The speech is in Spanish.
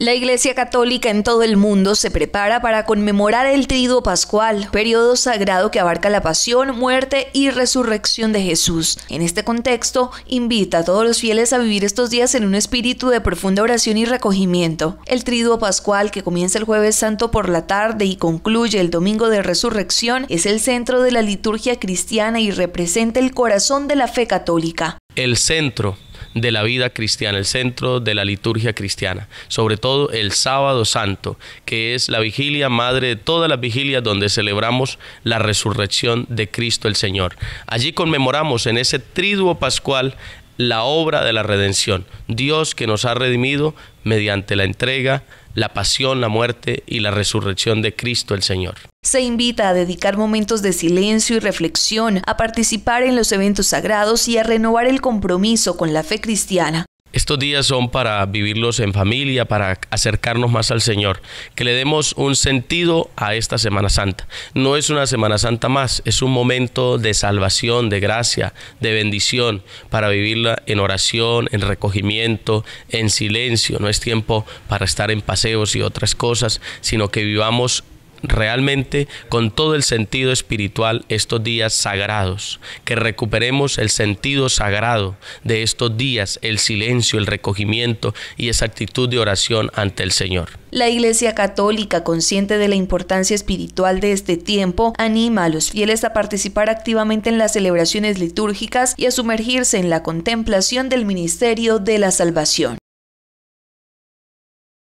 La Iglesia Católica en todo el mundo se prepara para conmemorar el Triduo Pascual, periodo sagrado que abarca la pasión, muerte y resurrección de Jesús. En este contexto, invita a todos los fieles a vivir estos días en un espíritu de profunda oración y recogimiento. El Triduo Pascual, que comienza el jueves santo por la tarde y concluye el domingo de resurrección, es el centro de la liturgia cristiana y representa el corazón de la fe católica. El centro de la vida cristiana, el centro de la liturgia cristiana, sobre todo el sábado santo, que es la vigilia madre de todas las vigilias donde celebramos la resurrección de Cristo el Señor. Allí conmemoramos en ese triduo pascual la obra de la redención. Dios que nos ha redimido mediante la entrega, la pasión, la muerte y la resurrección de Cristo el Señor. Se invita a dedicar momentos de silencio y reflexión, a participar en los eventos sagrados y a renovar el compromiso con la fe cristiana. Estos días son para vivirlos en familia, para acercarnos más al Señor, que le demos un sentido a esta Semana Santa. No es una Semana Santa más, es un momento de salvación, de gracia, de bendición, para vivirla en oración, en recogimiento, en silencio. No es tiempo para estar en paseos y otras cosas, sino que vivamos realmente con todo el sentido espiritual estos días sagrados, que recuperemos el sentido sagrado de estos días, el silencio, el recogimiento y esa actitud de oración ante el Señor. La Iglesia Católica, consciente de la importancia espiritual de este tiempo, anima a los fieles a participar activamente en las celebraciones litúrgicas y a sumergirse en la contemplación del ministerio de la salvación.